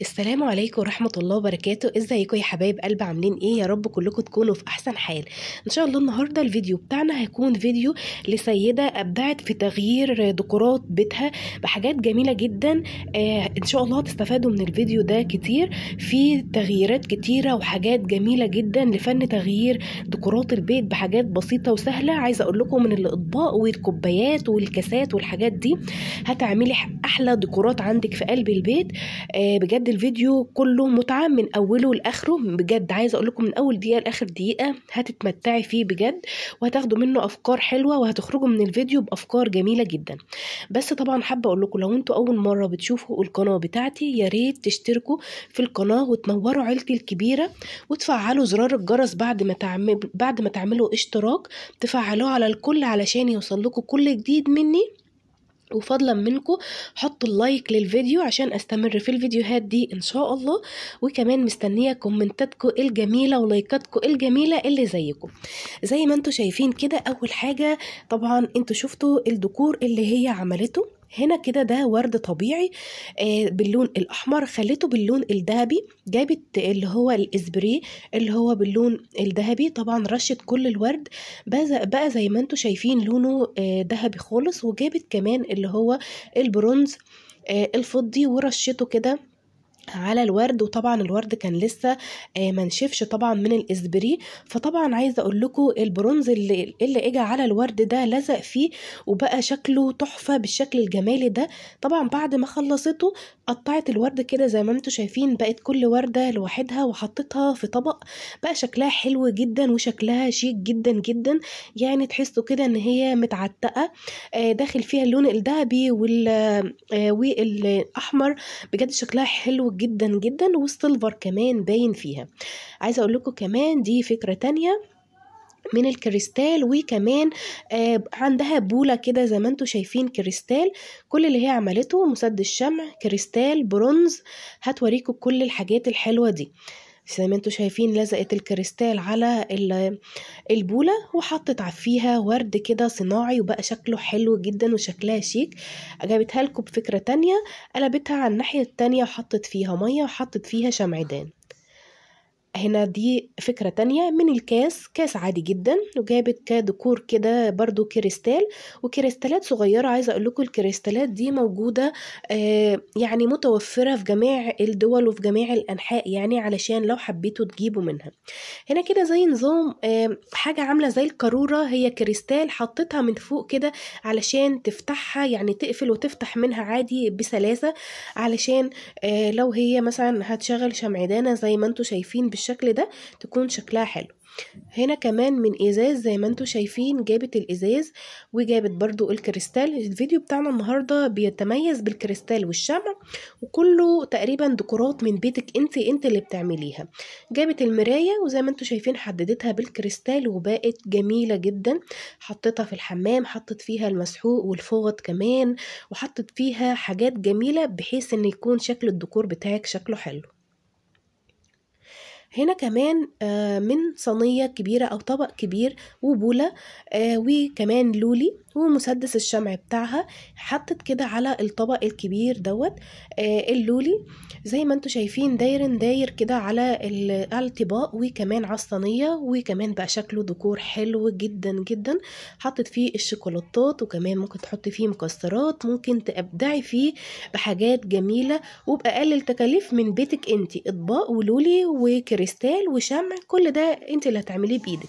السلام عليكم ورحمة الله وبركاته ازيكم يا حبايب قلب عاملين ايه يا رب كلكم تكونوا في احسن حال ان شاء الله النهاردة الفيديو بتاعنا هيكون فيديو لسيدة ابدعت في تغيير ديكورات بيتها بحاجات جميلة جدا آه ان شاء الله هتستفادوا من الفيديو ده كتير في تغييرات كتيرة وحاجات جميلة جدا لفن تغيير ديكورات البيت بحاجات بسيطة وسهلة عايزة اقول لكم من الاطباق والكوبايات والكاسات والحاجات دي هتعملي احلى ديكورات عندك في قلب البيت آه بجد الفيديو كله متعة من أوله لآخره بجد عايزة أقول لكم من أول دقيقة لآخر دقيقة هتتمتعي فيه بجد وهتاخدوا منه أفكار حلوة وهتخرجوا من الفيديو بأفكار جميلة جدا بس طبعا حابة أقول لكم لو أنتوا أول مرة بتشوفوا القناة بتاعتي يا ريت تشتركوا في القناة وتنوروا عيلتي الكبيرة وتفعلوا زرار الجرس بعد ما تعمل بعد ما تعملوا اشتراك تفعلوه على الكل علشان يوصل لكم كل جديد مني وفضلا منكم حطوا اللايك للفيديو عشان استمر في الفيديوهات دي ان شاء الله وكمان مستنيه كومنتاتكم الجميله ولايكاتكم الجميله اللي زيكم زي ما انتم شايفين كده اول حاجه طبعا انتوا شفتوا الدكور اللي هي عملته هنا كده ده ورد طبيعي آه، باللون الاحمر خليته باللون الذهبي جابت اللي هو الاسبري اللي هو باللون الذهبي طبعا رشت كل الورد بقى زي ما انتم شايفين لونه آه، ذهبي خالص وجابت كمان اللي هو البرونز آه، الفضي ورشته كده على الورد وطبعا الورد كان لسه آه، ما نشفش طبعا من الاسبري فطبعا عايزه اقول لكم البرونز اللي اللي اجى على الورد ده لزق فيه وبقى شكله تحفه بالشكل الجمالي ده طبعا بعد ما خلصته قطعت الورد كده زي ما انتم شايفين بقت كل ورده لوحدها وحطيتها في طبق بقى شكلها حلو جدا وشكلها شيك جدا جدا يعني تحسوا كده ان هي متعتقه آه، داخل فيها اللون الذهبي والاحمر آه، بجد شكلها حلو جدا جدا والسيلفر كمان باين فيها عايزه اقول لكم كمان دي فكره تانية من الكريستال وكمان آه عندها بوله كده زي ما انتم شايفين كريستال كل اللي هي عملته مسد الشمع كريستال برونز هتوريكم كل الحاجات الحلوه دي زي ما انتم شايفين لزقت الكريستال على البولة وحطت فيها ورد كده صناعي وبقى شكله حلو جدا وشكلها شيك جابتها لكم بفكرة تانية قلبتها على الناحية التانية وحطت فيها مية وحطت فيها شمعدان هنا دي فكرة تانية من الكاس كاس عادي جدا وجابت كديكور كده برضو كريستال وكريستالات صغيرة عايزة اقول لكم الكريستالات دي موجودة آه يعني متوفرة في جميع الدول وفي جميع الانحاء يعني علشان لو حبيتوا تجيبوا منها هنا كده زي نظام آه حاجة عاملة زي القارورة هي كريستال حطيتها من فوق كده علشان تفتحها يعني تقفل وتفتح منها عادي بسلاسة علشان آه لو هي مثلا هتشغل شمعدانة زي ما انتوا شايفين بالشكل بالشكل ده تكون شكلها حلو هنا كمان من ازاز زي ما انتم شايفين جابت الازاز وجابت برضو الكريستال الفيديو بتاعنا النهاردة بيتميز بالكريستال والشمع وكله تقريبا ديكورات من بيتك انت انت اللي بتعمليها جابت المراية وزي ما انتم شايفين حددتها بالكريستال وبقت جميلة جدا حطيتها في الحمام حطت فيها المسحوق والفوط كمان وحطت فيها حاجات جميلة بحيث ان يكون شكل الديكور بتاعك شكله حلو هنا كمان آه، من صينية كبيرة أو طبق كبير وبولة آه، وكمان لولي ومسدس الشمع بتاعها حطت كده على الطبق الكبير دوت آه، اللولي زي ما انتم شايفين داير داير كده على الطباق وكمان على الصينية وكمان بقى شكله ذكور حلو جدا جدا حطت فيه الشوكولاتات وكمان ممكن تحطي فيه مكسرات ممكن تبدعي فيه بحاجات جميلة وبأقل التكاليف من بيتك انتي اطباق ولولي وكريم كريستال وشمع كل ده انت اللي هتعمليه بايدك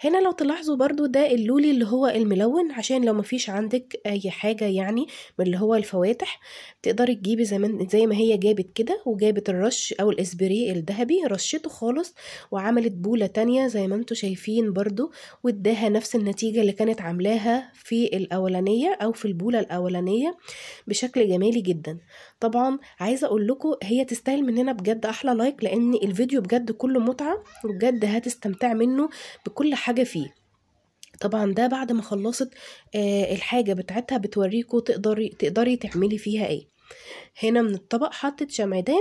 هنا لو تلاحظوا برضو ده اللولي اللي هو الملون عشان لو مفيش عندك اي حاجة يعني من اللي هو الفواتح تقدري تجيبي زي ما, زي ما هي جابت كده وجابت الرش او الاسبري الذهبي رشته خالص وعملت بولة تانية زي ما انتم شايفين برضو واداها نفس النتيجة اللي كانت عاملاها في الاولانية او في البولة الاولانية بشكل جمالي جدا طبعا عايزة اقول لكم هي تستاهل مننا بجد احلى لايك لان الفيديو بجد كله متعة وبجد هتستمتع منه بكل حاجة فيه طبعا ده بعد ما خلصت آه الحاجة بتاعتها بتوريكوا تقدري تقدري تعملي فيها ايه هنا من الطبق حطت شمعدان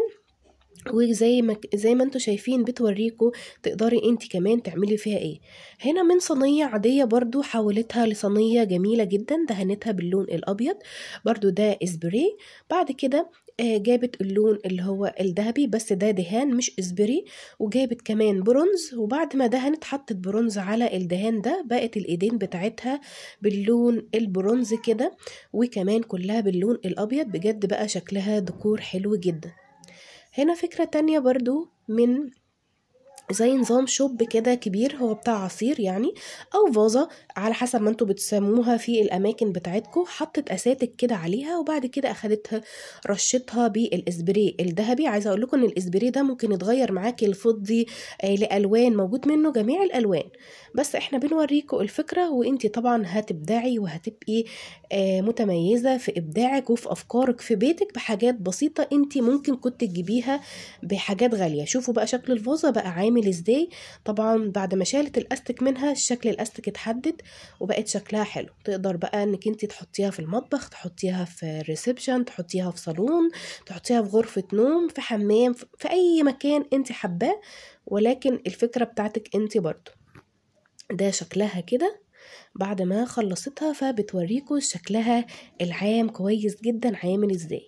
وزي ما زي ما انتوا شايفين بتوريكوا تقدري انت كمان تعملي فيها ايه هنا من صينيه عاديه برضو حولتها لصينيه جميله جدا دهنتها باللون الابيض برضو ده اسبري بعد كده آه، جابت اللون اللي هو الذهبي بس ده دهان مش اسبري وجابت كمان برونز وبعد ما دهنت حطت برونز على الدهان ده بقت الايدين بتاعتها باللون البرونز كده وكمان كلها باللون الابيض بجد بقى شكلها ديكور حلو جدا هنا فكرة تانية برضو من زي نظام شوب كده كبير هو بتاع عصير يعني او فازة على حسب ما انتوا بتسموها في الاماكن بتاعتكو حطت اساتك كده عليها وبعد كده اخدتها رشتها بالاسبري الذهبي عايزه اقول لكم ان الاسبري ده ممكن يتغير معاكي الفضي آه، لالوان موجود منه جميع الالوان بس احنا بنوريكم الفكره وانت طبعا هتبدعي وهتبقي آه، متميزه في ابداعك وفي افكارك في بيتك بحاجات بسيطه انت ممكن كنت تجيبيها بحاجات غاليه شوفوا بقى شكل الفازه بقى عامل هتتعمل ازاي طبعا بعد ما شالت الاستك منها شكل الاستك اتحدد وبقت شكلها حلو تقدر بقى انك انت تحطيها في المطبخ تحطيها في الريسبشن تحطيها في صالون تحطيها في غرفه نوم في حمام في اي مكان انت حباه ولكن الفكره بتاعتك انت برضو ده شكلها كده بعد ما خلصتها فبتوريكوا شكلها العام كويس جدا عامل ازاي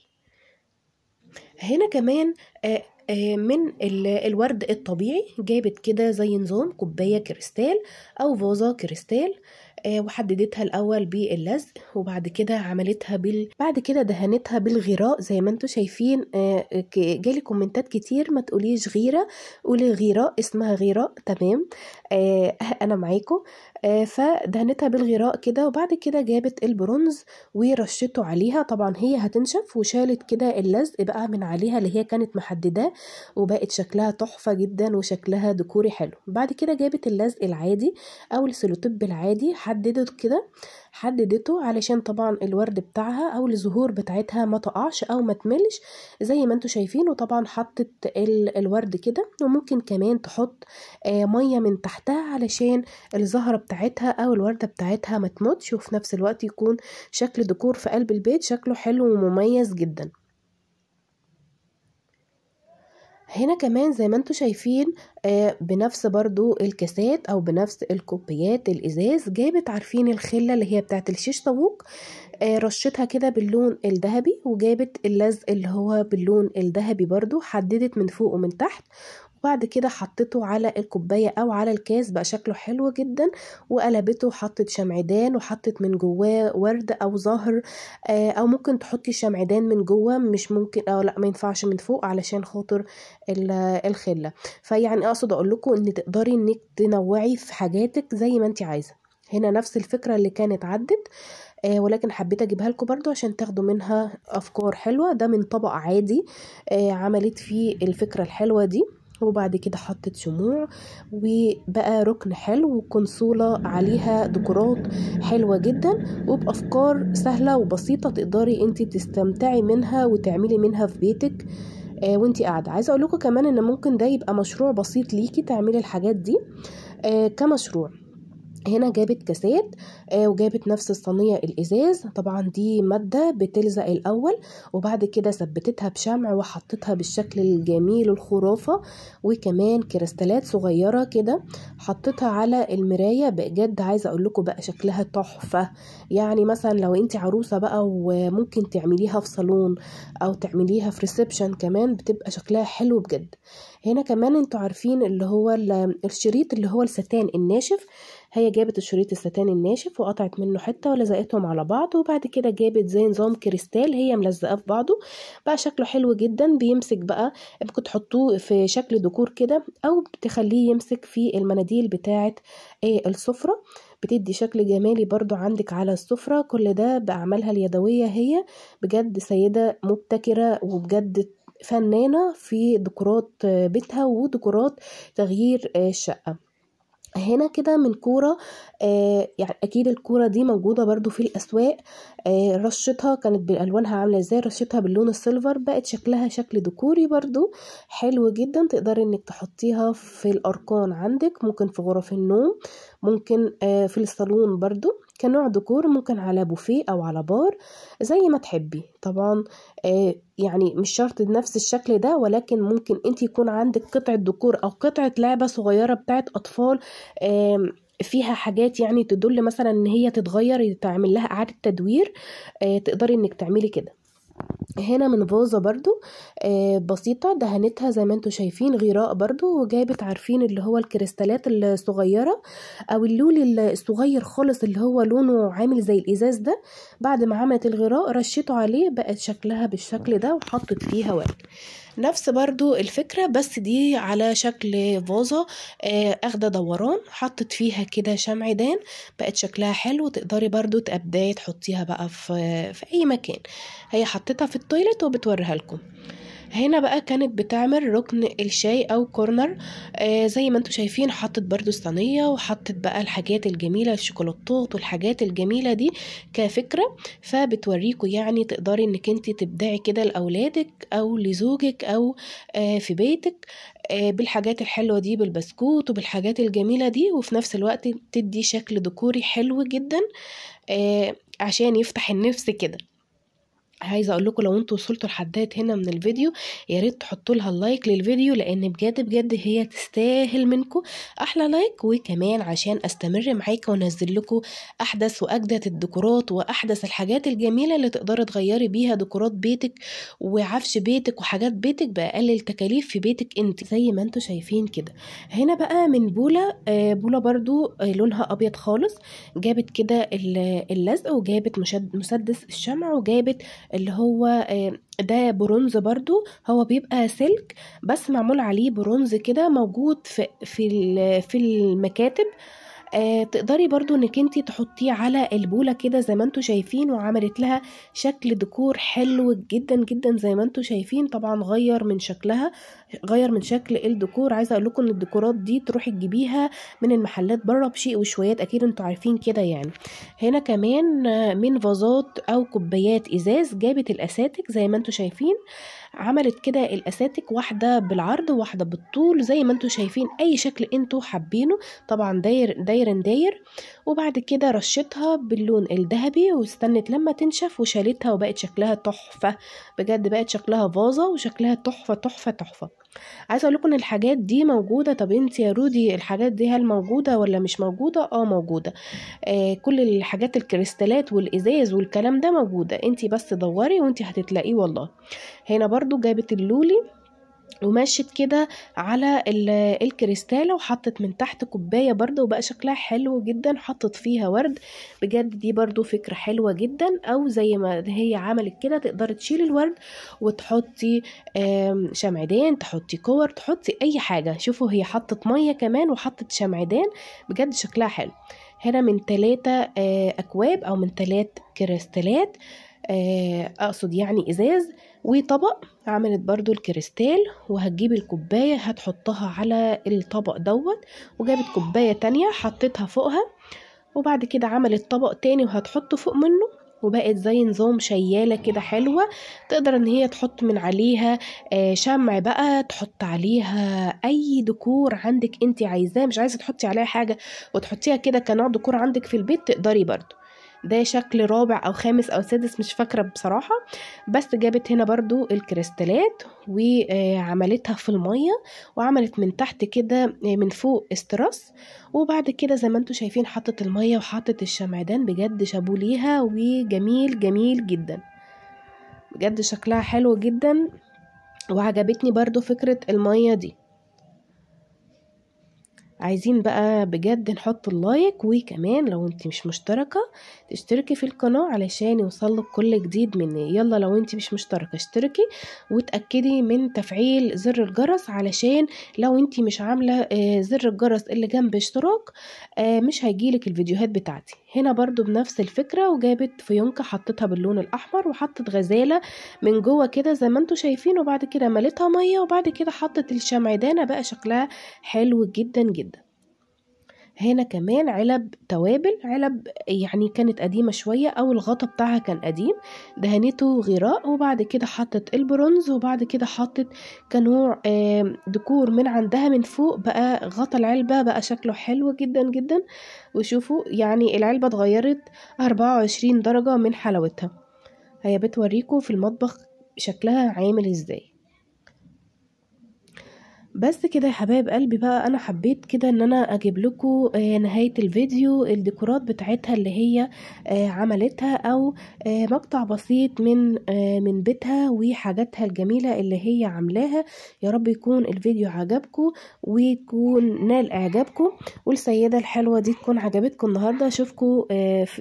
هنا كمان آه، آه، من الورد الطبيعي جابت كده زي نظام كوباية كريستال أو فازة كريستال آه، وحددتها الأول باللزق وبعد كده عملتها بال... بعد كده دهنتها بالغراء زي ما انتم شايفين آه، جالي كومنتات كتير ما تقوليش غيرة قولي غراء اسمها غراء تمام أنا معاكم آه، فدهنتها بالغراء كده وبعد كده جابت البرونز ورشته عليها طبعا هي هتنشف وشالت كده اللزق بقى من عليها اللي هي كانت محدداه وبقت شكلها تحفه جدا وشكلها ديكوري حلو بعد كده جابت اللزق العادي او السيلوتيب العادي حددت كده حددته علشان طبعا الورد بتاعها او الزهور بتاعتها ما تقعش او ما تملش زي ما انتوا شايفين وطبعا حطت الورد كده وممكن كمان تحط آه، ميه من تحتها علشان الزهره بتاعتها او الورده بتاعتها ما تموتش وفي نفس الوقت يكون شكل ديكور في قلب البيت شكله حلو ومميز جدا هنا كمان زي ما انتم شايفين آه، بنفس برضو الكاسات او بنفس الكوبيات الازاز جابت عارفين الخله اللي هي بتاعت الشيش طابوق آه، رشتها كده باللون الذهبي وجابت اللزق اللي هو باللون الذهبي برضو حددت من فوق ومن تحت وبعد كده حطيته على الكوباية أو على الكاس بقى شكله حلو جدا وقلبته وحطت شمعدان وحطت من جواه ورد أو زهر آه، أو ممكن تحطي شمعدان من جواه مش ممكن أو آه، لا ما ينفعش من فوق علشان خاطر الخلة فيعني أقصد أقول لكم إن تقدري إنك تنوعي في حاجاتك زي ما أنت عايزة هنا نفس الفكرة اللي كانت عدت آه، ولكن حبيت اجيبها لكم برضو عشان تاخدوا منها افكار حلوة ده من طبق عادي عملت فيه الفكرة الحلوة دي وبعد كده حطت شموع وبقى ركن حلو وكنسولة عليها ديكورات حلوة جدا وبأفكار سهلة وبسيطة تقدري انت تستمتعي منها وتعملي منها في بيتك آه، وانت قاعدة عايزة اقول لكم كمان ان ممكن ده يبقى مشروع بسيط ليكي تعملي الحاجات دي آه، كمشروع هنا جابت كاسات آه، وجابت نفس الصينية الإزاز طبعا دي مادة بتلزق الأول وبعد كده ثبتتها بشمع وحطتها بالشكل الجميل الخرافة وكمان كريستالات صغيرة كده حطتها على المراية بجد عايزة أقول لكم بقى شكلها تحفة يعني مثلا لو أنت عروسة بقى وممكن تعمليها في صالون أو تعمليها في ريسبشن كمان بتبقى شكلها حلو بجد هنا كمان انتوا عارفين اللي هو الشريط اللي هو الستان الناشف هي جابت الشريط الستاني الناشف وقطعت منه حته ولزقتهم على بعض وبعد كده جابت زي نظام كريستال هي ملزقاه في بعضه بقى شكله حلو جدا بيمسك بقى ممكن تحطوه في شكل ديكور كده او تخليه يمسك في المناديل بتاعه السفره بتدي شكل جمالي برضو عندك على السفرة كل ده بأعمالها اليدوية هي بجد سيدة مبتكرة وبجد فنانة في ديكورات بيتها وديكورات تغيير الشقة هنا كده من كوره آه يعني اكيد الكوره دي موجوده برده في الاسواق آه رشتها كانت بالوانها عامله ازاي رشتها باللون السيلفر بقت شكلها شكل ديكوري برده حلو جدا تقدري انك تحطيها في الاركان عندك ممكن في غرف النوم ممكن آه في الصالون برده كنوع ديكور ممكن على بوفيه او على بار زي ما تحبي طبعا آه، يعني مش شرط نفس الشكل ده ولكن ممكن انت يكون عندك قطعه ديكور او قطعه لعبه صغيره بتاعت اطفال فيها حاجات يعني تدل مثلا ان هي تتغير تعمل لها اعاده تدوير آه، تقدري انك تعملي كده هنا من بوزة برضو آه، بسيطة دهنتها زي ما انتوا شايفين غراء برضو وجابت عارفين اللي هو الكريستالات الصغيرة او اللول الصغير خالص اللي هو لونه عامل زي الازاز ده بعد ما عملت الغراء رشيته عليه بقت شكلها بالشكل ده وحطت فيها ورد نفس برضو الفكرة بس دي على شكل فازة آه، اخدة دوران حطت فيها كده شمعدان بقت شكلها حلو تقدري برضو تقبداي تحطيها بقى في, في اي مكان هي حطيتها في التويلت وبتوريها لكم هنا بقى كانت بتعمل ركن الشاي او كورنر آه زي ما انتم شايفين حطت برضو الصينيه وحطت بقى الحاجات الجميله الشوكولاتات والحاجات الجميله دي كفكره فبتوريكم يعني تقدري انك انت تبدعي كده لاولادك او لزوجك او آه في بيتك آه بالحاجات الحلوه دي بالبسكوت وبالحاجات الجميله دي وفي نفس الوقت تدي شكل ديكوري حلو جدا آه عشان يفتح النفس كده عايزه اقول لكم لو انتوا وصلتوا لحدات هنا من الفيديو يا ريت تحطوا لها اللايك للفيديو لان بجد بجد هي تستاهل منكم احلى لايك وكمان عشان استمر معاكم وانزل لكم احدث واجدد الديكورات واحدث الحاجات الجميله اللي تقدري تغيري بيها ديكورات بيتك وعفش بيتك وحاجات بيتك باقل التكاليف في بيتك انت زي ما انتوا شايفين كده هنا بقى من بوله آه، بوله برضو آه، لونها ابيض خالص جابت كده اللزق وجابت مسدس الشمع وجابت اللي هو آه، ده برونز برضو هو بيبقى سلك بس معمول عليه برونز كده موجود في في في المكاتب آه، تقدري برضو انك انت تحطيه على البولة كده زي ما انتوا شايفين وعملت لها شكل ديكور حلو جدا جدا زي ما انتوا شايفين طبعا غير من شكلها غير من شكل الديكور عايزه اقول لكم ان الديكورات دي تروحي تجيبيها من المحلات بره بشيء وشويات اكيد انتوا عارفين كده يعني هنا كمان آه، من فازات او كوبايات ازاز جابت الاساتك زي ما انتوا شايفين آه عملت كده الاساتك واحده بالعرض وواحده بالطول زي ما انتوا شايفين اي شكل انتوا حابينه طبعا داير داير داير وبعد كده رشتها باللون الذهبي واستنت لما تنشف وشالتها وبقت شكلها تحفة بجد بقت شكلها فازة وشكلها تحفة تحفة تحفة عايزه اقول لكم الحاجات دي موجوده طب انت يا رودي الحاجات دي هل موجوده ولا مش موجوده اه موجوده آه كل الحاجات الكريستالات والازاز والكلام ده موجوده انت بس دوري وانت هتتلاقيه والله هنا برضو جابت اللولي ومشت كده على الكريستالة وحطت من تحت كوباية برضه وبقى شكلها حلو جدا حطت فيها ورد بجد دي برضه فكرة حلوة جدا او زي ما هي عملت كده تقدري تشيل الورد وتحطي شمعدان تحطي كور تحطي اي حاجة شوفوا هي حطت مية كمان وحطت شمعدان بجد شكلها حلو هنا من تلاتة آه، اكواب او من تلات كريستالات آه، اقصد يعني ازاز وطبق عملت برضو الكريستال وهتجيب الكوباية هتحطها على الطبق دوت وجابت كوباية تانية حطيتها فوقها وبعد كده عملت طبق تاني وهتحطه فوق منه وبقت زي نظام شيالة كده حلوة تقدر ان هي تحط من عليها آه، شمع بقى تحط عليها اي ديكور عندك انت عايزاه مش عايزة تحطي عليها حاجة وتحطيها كده كنوع ديكور عندك في البيت تقدري برضو ده شكل رابع او خامس او سادس مش فاكره بصراحه بس جابت هنا برضو الكريستالات وعملتها في الميه وعملت من تحت كده من فوق استراس وبعد كده زي ما انتم شايفين حطت الميه وحطت الشمعدان بجد شابو ليها وجميل جميل جدا بجد شكلها حلو جدا وعجبتني برضو فكره الميه دي عايزين بقى بجد نحط اللايك وكمان لو انت مش مشتركة تشتركي في القناة علشان يوصلك كل جديد مني يلا لو انت مش مشتركة اشتركي وتأكدي من تفعيل زر الجرس علشان لو انت مش عاملة آه، زر الجرس اللي جنب اشتراك آه، مش هيجيلك الفيديوهات بتاعتي هنا برضو بنفس الفكرة وجابت فيونكة حطتها باللون الأحمر وحطت غزالة من جوه كده زي ما انتوا شايفين وبعد كده ملتها مية وبعد كده حطت الشمعدانة بقى شكلها حلو جدا جدا هنا كمان علب توابل علب يعني كانت قديمة شوية أو الغطا بتاعها كان قديم دهنته غراء وبعد كده حطت البرونز وبعد كده حطت كنوع ديكور من عندها من فوق بقى غطا العلبة بقى شكله حلو جدا جدا وشوفوا يعني العلبة اتغيرت 24 درجة من حلاوتها هي بتوريكم في المطبخ شكلها عامل ازاي بس كده يا حبايب قلبي بقى انا حبيت كده ان انا اجيب لكم آه، نهايه الفيديو الديكورات بتاعتها اللي هي آه، عملتها او آه، مقطع بسيط من من بيتها وحاجاتها الجميله اللي هي عاملاها يا رب يكون الفيديو عجبكم ويكون نال اعجابكم والسيده الحلوه دي تكون عجبتكم النهارده اشوفكم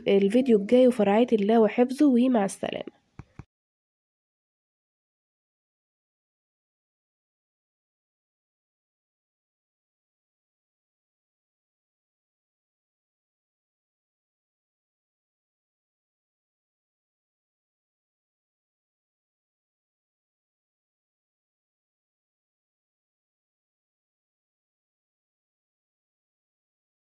الفيديو الجاي وفرعيه الله وحفظه ومع السلامه